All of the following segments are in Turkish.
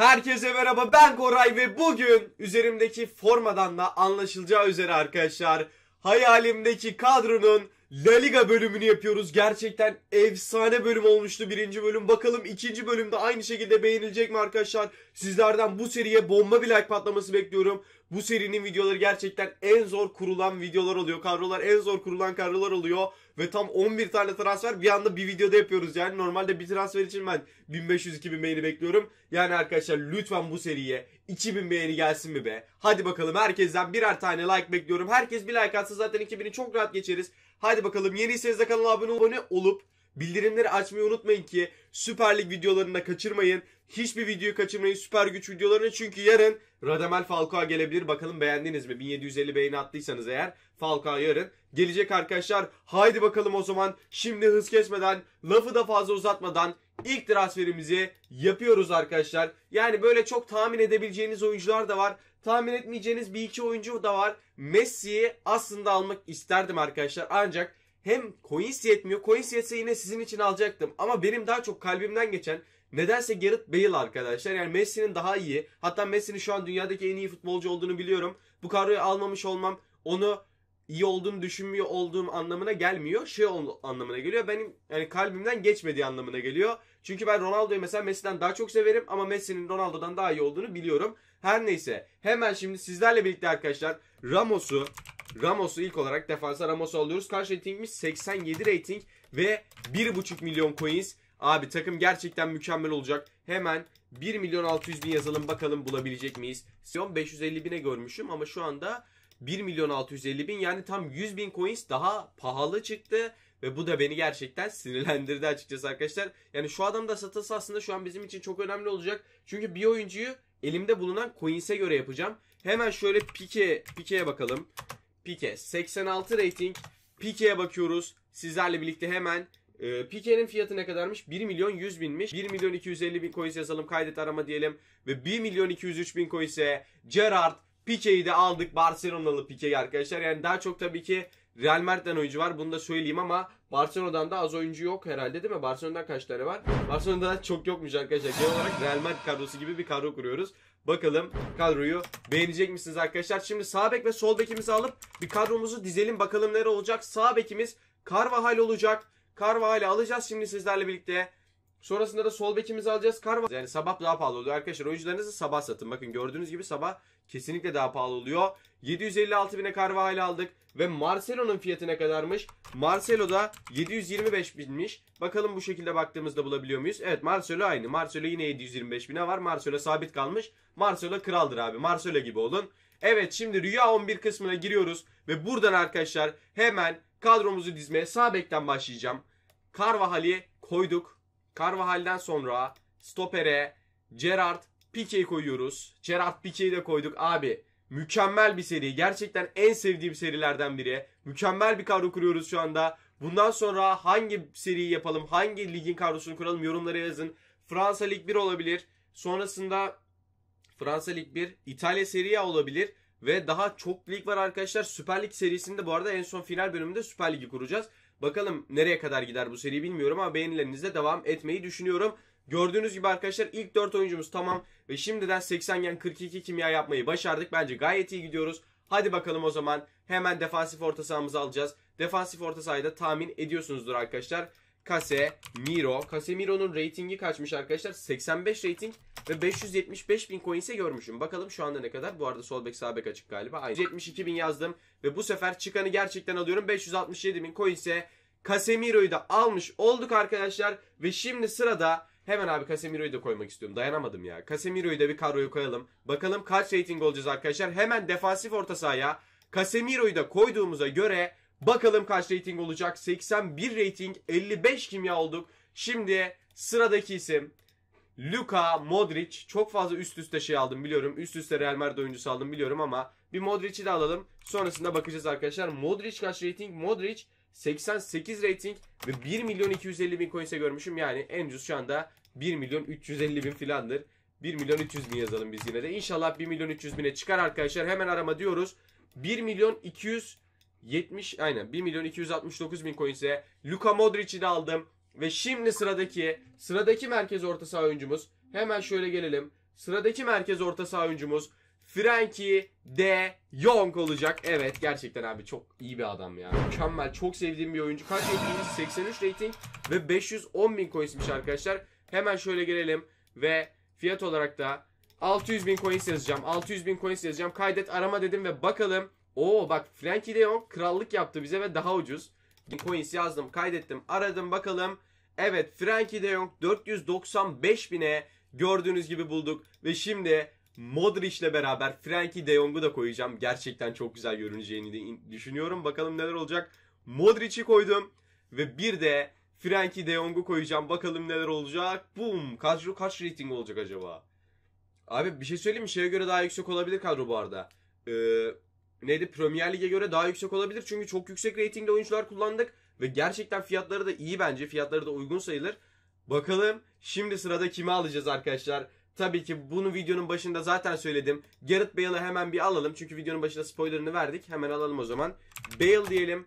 Herkese merhaba ben Koray ve bugün üzerimdeki formadan da anlaşılacağı üzere arkadaşlar hayalimdeki kadronun La Liga bölümünü yapıyoruz. Gerçekten efsane bölüm olmuştu birinci bölüm. Bakalım ikinci bölümde aynı şekilde beğenilecek mi arkadaşlar? Sizlerden bu seriye bomba bir like patlaması bekliyorum. Bu serinin videoları gerçekten en zor kurulan videolar oluyor. Kadrolar en zor kurulan kadrolar oluyor. Ve tam 11 tane transfer bir anda bir videoda yapıyoruz. Yani normalde bir transfer için ben 1500-2000 beğeni bekliyorum. Yani arkadaşlar lütfen bu seriye 2000 beğeni gelsin mi be? Hadi bakalım herkesten birer tane like bekliyorum. Herkes bir like atsa zaten 2000'i çok rahat geçeriz. Hadi bakalım yeniyseniz de kanala abone olup bildirimleri açmayı unutmayın ki Süper Lig videolarını da kaçırmayın. Hiçbir videoyu kaçırmayın süper güç videolarını çünkü yarın Radamel Falcao gelebilir. Bakalım beğendiniz mi? 1750 beğeni attıysanız eğer Falcao yarın gelecek arkadaşlar. Haydi bakalım o zaman şimdi hız kesmeden lafı da fazla uzatmadan ilk transferimizi yapıyoruz arkadaşlar. Yani böyle çok tahmin edebileceğiniz oyuncular da var tahmin etmeyeceğiniz bir iki oyuncu da var. Messi'yi aslında almak isterdim arkadaşlar. Ancak hem coins yetmiyor. Coins yetse yine sizin için alacaktım. Ama benim daha çok kalbimden geçen nedense Gareth Bale arkadaşlar. Yani Messi'nin daha iyi. Hatta Messi'nin şu an dünyadaki en iyi futbolcu olduğunu biliyorum. Bu kadroyu almamış olmam onu iyi olduğunu düşünmüyor olduğum anlamına gelmiyor. Şey anlamına geliyor. Benim yani kalbimden geçmediği anlamına geliyor. Çünkü ben Ronaldo'yu mesela Messi'den daha çok severim ama Messi'nin Ronaldo'dan daha iyi olduğunu biliyorum. Her neyse hemen şimdi sizlerle birlikte arkadaşlar Ramos'u Ramos'u ilk olarak defansa Ramos'u alıyoruz. Karşı ratingimiz 87 rating ve 1.5 milyon coins. Abi takım gerçekten mükemmel olacak. Hemen 1 milyon 600 bin yazalım bakalım bulabilecek miyiz? Sion 550 bine görmüşüm ama şu anda 1 milyon 650 bin yani tam 100 bin coins daha pahalı çıktı. Ve bu da beni gerçekten sinirlendirdi açıkçası arkadaşlar. Yani şu adam da satılsa aslında şu an bizim için çok önemli olacak. Çünkü bir oyuncuyu elimde bulunan coins'e göre yapacağım. Hemen şöyle Pike, Pike'ye bakalım. Pique 86 rating. Pique'ye bakıyoruz. Sizlerle birlikte hemen e, ee, Pike'nin fiyatı ne kadarmış? 1 milyon 100 binmiş. 1 milyon 250 bin coins yazalım kaydet arama diyelim. Ve 1 milyon 203 bin coins'e Gerard Pique'yi de aldık. Barcelona'lı Pike'yi arkadaşlar. Yani daha çok tabii ki Real Madrid'den oyuncu var. Bunu da söyleyeyim ama Barcelona'dan da az oyuncu yok herhalde değil mi? Barcelona'dan kaç tane var? Barcelona'da çok yokmuş arkadaşlar. Genel olarak Real Madrid kadrosu gibi bir kadro kuruyoruz. Bakalım kadroyu beğenecek misiniz arkadaşlar? Şimdi sağ bek ve sol bekimizi alıp bir kadromuzu dizelim. Bakalım nere olacak? Sağ bekimiz Carvajal olacak. Carvajal'ı alacağız şimdi sizlerle birlikte. Sonrasında da sol bekimizi alacağız. Karva yani sabah daha pahalı oluyor arkadaşlar. Oyuncularınızı sabah satın. Bakın gördüğünüz gibi sabah kesinlikle daha pahalı oluyor. 756 bine Carvajal aldık ve Marcelo'nun fiyatı ne kadarmış? Marcelo da 725 binmiş. Bakalım bu şekilde baktığımızda bulabiliyor muyuz? Evet Marcelo aynı. Marcelo yine 725 bine var. Marcelo sabit kalmış. Marcelo kraldır abi. Marcelo gibi olun. Evet şimdi Rüya 11 kısmına giriyoruz ve buradan arkadaşlar hemen kadromuzu dizmeye sağ bekten başlayacağım. Carvajal'i koyduk. Carvajal'den sonra stopere Gerard Pique'yi koyuyoruz. Gerard Pique'yi de koyduk abi. Mükemmel bir seri. Gerçekten en sevdiğim serilerden biri. Mükemmel bir kadro kuruyoruz şu anda. Bundan sonra hangi seriyi yapalım, hangi ligin kadrosunu kuralım yorumlara yazın. Fransa Lig 1 olabilir. Sonrasında Fransa Lig 1, İtalya Serie olabilir. Ve daha çok lig var arkadaşlar. Süper Lig serisinde bu arada en son final bölümünde Süper Lig'i kuracağız. Bakalım nereye kadar gider bu seri bilmiyorum ama beğenilerinizle devam etmeyi düşünüyorum. Gördüğünüz gibi arkadaşlar ilk 4 oyuncumuz tamam ve şimdiden 80 gen 42 kimya yapmayı başardık. Bence gayet iyi gidiyoruz. Hadi bakalım o zaman hemen defansif orta sahamızı alacağız. Defansif orta sahayı da tahmin ediyorsunuzdur arkadaşlar. Kase, Miro. Kase Miro'nun ratingi kaçmış arkadaşlar? 85 rating ve 575 bin coin ise görmüşüm. Bakalım şu anda ne kadar? Bu arada sol bek sağ bek açık galiba. Aynı. 72 bin yazdım ve bu sefer çıkanı gerçekten alıyorum. 567 bin coin ise Casemiro'yu da almış olduk arkadaşlar. Ve şimdi sırada hemen abi Casemiro'yu da koymak istiyorum. Dayanamadım ya. Casemiro'yu da bir kadroya koyalım. Bakalım kaç rating olacağız arkadaşlar. Hemen defansif orta sahaya Casemiro'yu da koyduğumuza göre Bakalım kaç rating olacak? 81 rating, 55 kimya olduk. Şimdi sıradaki isim Luka Modric. Çok fazla üst üste şey aldım biliyorum. Üst üste Real Madrid oyuncusu aldım biliyorum ama bir Modric'i de alalım. Sonrasında bakacağız arkadaşlar. Modric kaç rating? Modric 88 rating ve 1 milyon 250 bin coins'e görmüşüm. Yani en ucuz şu anda 1 milyon 350 bin filandır. 1 milyon 300 bin yazalım biz yine de. İnşallah 1 milyon 300 bine çıkar arkadaşlar. Hemen arama diyoruz. 1 milyon 200 70 aynen 1 milyon 269 bin coin ise Luka Modric'i de aldım. Ve şimdi sıradaki sıradaki merkez orta saha oyuncumuz hemen şöyle gelelim. Sıradaki merkez orta saha oyuncumuz Frankie de Jong olacak. Evet gerçekten abi çok iyi bir adam ya. Mükemmel çok sevdiğim bir oyuncu. Kaç ratingimiz? 83 rating ve 510 bin coinsmiş arkadaşlar. Hemen şöyle gelelim ve fiyat olarak da 600 bin coins yazacağım. 600 bin coins yazacağım. Kaydet arama dedim ve bakalım Oo bak Frankie de Jong krallık yaptı bize ve daha ucuz. Coins yazdım, kaydettim, aradım bakalım. Evet Frankie de Jong 495 bine gördüğünüz gibi bulduk. Ve şimdi Modric ile beraber Frankie de Jong'u da koyacağım. Gerçekten çok güzel görüneceğini de düşünüyorum. Bakalım neler olacak. Modric'i koydum ve bir de Frankie de Jong'u koyacağım. Bakalım neler olacak. Boom. Kadro kaç rating olacak acaba? Abi bir şey söyleyeyim mi? Şeye göre daha yüksek olabilir kadro bu arada. Ee, ne neydi Premier Lig'e göre daha yüksek olabilir. Çünkü çok yüksek reytingli oyuncular kullandık ve gerçekten fiyatları da iyi bence. Fiyatları da uygun sayılır. Bakalım şimdi sırada kimi alacağız arkadaşlar? Tabii ki bunu videonun başında zaten söyledim. Gareth Bale'ı hemen bir alalım. Çünkü videonun başında spoilerını verdik. Hemen alalım o zaman. Bale diyelim.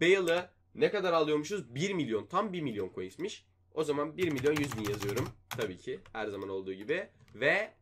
Bale'ı ne kadar alıyormuşuz? 1 milyon. Tam 1 milyon coinsmiş. O zaman 1 milyon 100 bin yazıyorum. Tabii ki her zaman olduğu gibi. Ve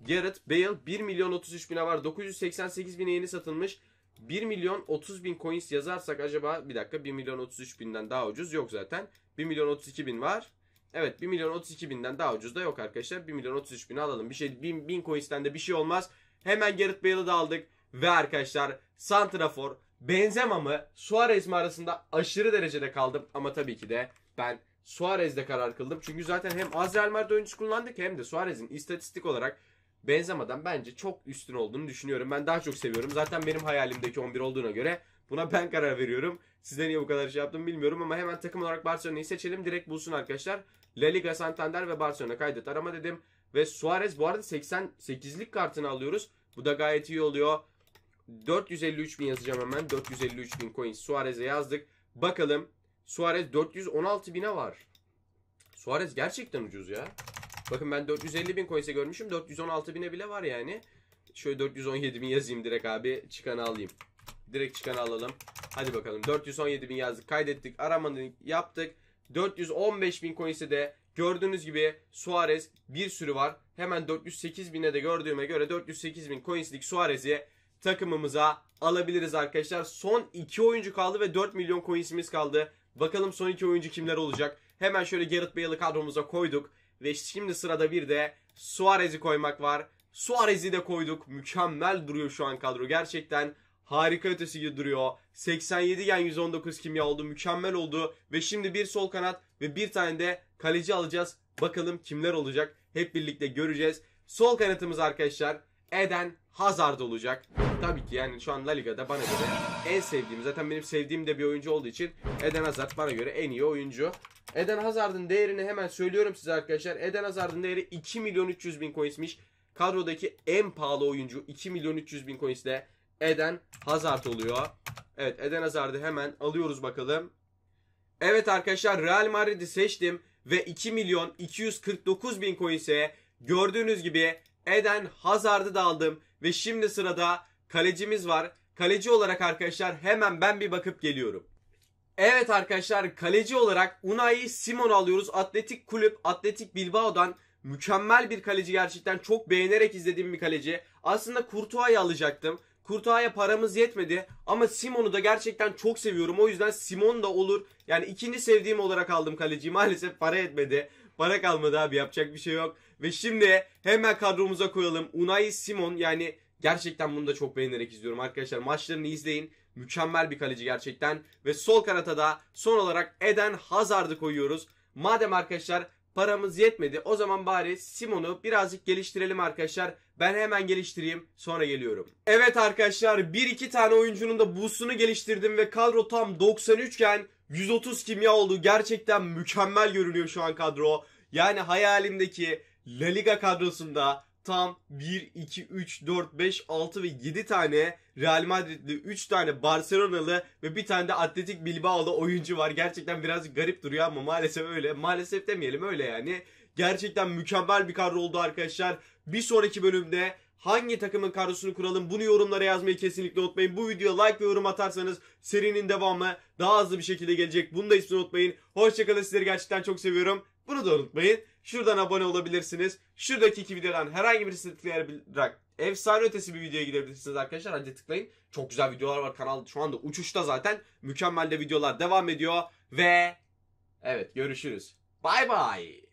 Garrett Bale 1 milyon 33 bine var. 988 bine yeni satılmış. 1 milyon 30 bin coins yazarsak acaba bir dakika 1 milyon 33 binden daha ucuz yok zaten. 1 milyon 32 bin var. Evet 1 milyon 32 binden daha ucuz da yok arkadaşlar. 1 milyon 33 bini alalım. Bir şey 1000, bin coins'ten de bir şey olmaz. Hemen Gareth Bale'ı da aldık. Ve arkadaşlar Santrafor Benzema mı Suarez mi arasında aşırı derecede kaldım. Ama tabii ki de ben Suarez'de karar kıldım. Çünkü zaten hem Azrael Madrid oyuncusu kullandık hem de Suarez'in istatistik olarak Benzema'dan bence çok üstün olduğunu düşünüyorum. Ben daha çok seviyorum. Zaten benim hayalimdeki 11 olduğuna göre buna ben karar veriyorum. Sizden niye bu kadar şey yaptım bilmiyorum ama hemen takım olarak Barcelona'yı seçelim. Direkt bulsun arkadaşlar. La Liga Santander ve Barcelona kaydet arama dedim. Ve Suarez bu arada 88'lik kartını alıyoruz. Bu da gayet iyi oluyor. 453 bin yazacağım hemen. 453 bin coin Suarez'e yazdık. Bakalım Suarez 416 bine var. Suarez gerçekten ucuz ya. Bakın ben 450 bin coins'e görmüşüm. 416 bine bile var yani. Şöyle 417 bin yazayım direkt abi. Çıkanı alayım. Direkt çıkanı alalım. Hadi bakalım. 417 bin yazdık. Kaydettik. Aramanı yaptık. 415 bin coins'e de gördüğünüz gibi Suarez bir sürü var. Hemen 408 bine de gördüğüme göre 408 bin coins'lik Suarez'i takımımıza alabiliriz arkadaşlar. Son 2 oyuncu kaldı ve 4 milyon coins'imiz kaldı. Bakalım son 2 oyuncu kimler olacak? Hemen şöyle Gareth Bale'ı kadromuza koyduk. Ve şimdi sırada bir de Suarez'i koymak var. Suarez'i de koyduk. Mükemmel duruyor şu an kadro. Gerçekten harika ötesi gibi duruyor. 87 gen 119 kimya oldu. Mükemmel oldu. Ve şimdi bir sol kanat ve bir tane de kaleci alacağız. Bakalım kimler olacak. Hep birlikte göreceğiz. Sol kanatımız arkadaşlar Eden Hazard olacak. Tabii ki yani şu an La Liga'da bana göre en sevdiğim zaten benim sevdiğim de bir oyuncu olduğu için Eden Hazard bana göre en iyi oyuncu. Eden Hazard'ın değerini hemen söylüyorum size arkadaşlar. Eden Hazard'ın değeri 2 milyon 300 bin coinsmiş. Kadrodaki en pahalı oyuncu 2 milyon 300 bin coins ile Eden Hazard oluyor. Evet Eden Hazard'ı hemen alıyoruz bakalım. Evet arkadaşlar Real Madrid'i seçtim ve 2 milyon 249 bin coins'e gördüğünüz gibi Eden Hazard'ı da aldım. Ve şimdi sırada kalecimiz var. Kaleci olarak arkadaşlar hemen ben bir bakıp geliyorum. Evet arkadaşlar kaleci olarak Unai Simon alıyoruz. Atletik kulüp Atletik Bilbao'dan mükemmel bir kaleci gerçekten çok beğenerek izlediğim bir kaleci. Aslında Kurtuğa'yı alacaktım. Kurtuaya paramız yetmedi ama Simon'u da gerçekten çok seviyorum. O yüzden Simon da olur. Yani ikinci sevdiğim olarak aldım kaleciyi. Maalesef para etmedi. Para kalmadı abi yapacak bir şey yok. Ve şimdi hemen kadromuza koyalım. Unai Simon yani gerçekten bunu da çok beğenerek izliyorum arkadaşlar. Maçlarını izleyin. Mükemmel bir kaleci gerçekten. Ve sol kanata da son olarak Eden Hazard'ı koyuyoruz. Madem arkadaşlar paramız yetmedi o zaman bari Simon'u birazcık geliştirelim arkadaşlar. Ben hemen geliştireyim sonra geliyorum. Evet arkadaşlar bir iki tane oyuncunun da boost'unu geliştirdim ve kadro tam 93 iken 130 kimya oldu. Gerçekten mükemmel görünüyor şu an kadro. Yani hayalimdeki La Liga kadrosunda tam 1, 2, 3, 4, 5, 6 ve 7 tane Real Madrid'li, 3 tane Barcelonalı ve bir tane de Atletik Bilbao'lu oyuncu var. Gerçekten biraz garip duruyor ama maalesef öyle. Maalesef demeyelim öyle yani. Gerçekten mükemmel bir kadro oldu arkadaşlar. Bir sonraki bölümde hangi takımın kadrosunu kuralım bunu yorumlara yazmayı kesinlikle unutmayın. Bu videoya like ve yorum atarsanız serinin devamı daha hızlı bir şekilde gelecek. Bunu da ismini unutmayın. Hoşçakalın sizleri gerçekten çok seviyorum. Bunu da unutmayın. Şuradan abone olabilirsiniz. Şuradaki iki videodan herhangi birisini tıklayarak efsane ötesi bir videoya gidebilirsiniz arkadaşlar. Hadi tıklayın. Çok güzel videolar var. Kanal şu anda uçuşta zaten. Mükemmel de videolar devam ediyor. Ve evet görüşürüz. Bye bye.